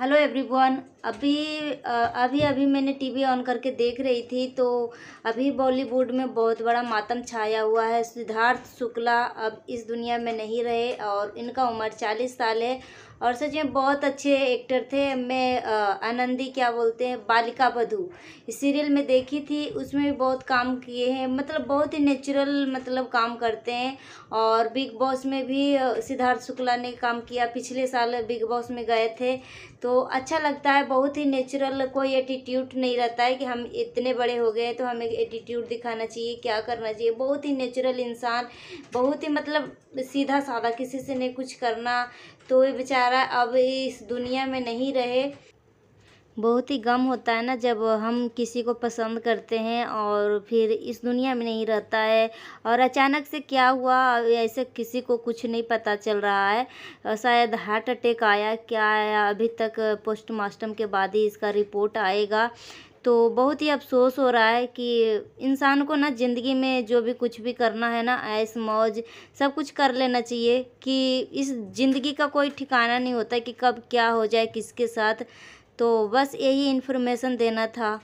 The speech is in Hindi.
हेलो एवरीवन अभी अभी अभी मैंने टीवी ऑन करके देख रही थी तो अभी बॉलीवुड में बहुत बड़ा मातम छाया हुआ है सिद्धार्थ शुक्ला अब इस दुनिया में नहीं रहे और इनका उम्र चालीस साल है और सच में बहुत अच्छे एक्टर थे मैं आनंदी क्या बोलते हैं बालिका बधू इस सीरियल में देखी थी उसमें भी बहुत काम किए हैं मतलब बहुत ही नेचुरल मतलब काम करते हैं और बिग बॉस में भी सिद्धार्थ शुक्ला ने काम किया पिछले साल बिग बॉस में गए थे तो तो अच्छा लगता है बहुत ही नेचुरल कोई एटीट्यूड नहीं रहता है कि हम इतने बड़े हो गए तो हमें एटीट्यूड दिखाना चाहिए क्या करना चाहिए बहुत ही नेचुरल इंसान बहुत ही मतलब सीधा साधा किसी से नहीं कुछ करना तो ये बेचारा अब इस दुनिया में नहीं रहे बहुत ही गम होता है ना जब हम किसी को पसंद करते हैं और फिर इस दुनिया में नहीं रहता है और अचानक से क्या हुआ ऐसे किसी को कुछ नहीं पता चल रहा है शायद हार्ट अटैक आया क्या आया अभी तक पोस्टमार्टम के बाद ही इसका रिपोर्ट आएगा तो बहुत ही अफसोस हो रहा है कि इंसान को ना ज़िंदगी में जो भी कुछ भी करना है ना ऐस मौज सब कुछ कर लेना चाहिए कि इस ज़िंदगी का कोई ठिकाना नहीं होता कि कब क्या हो जाए किसके साथ तो बस यही इन्फॉर्मेशन देना था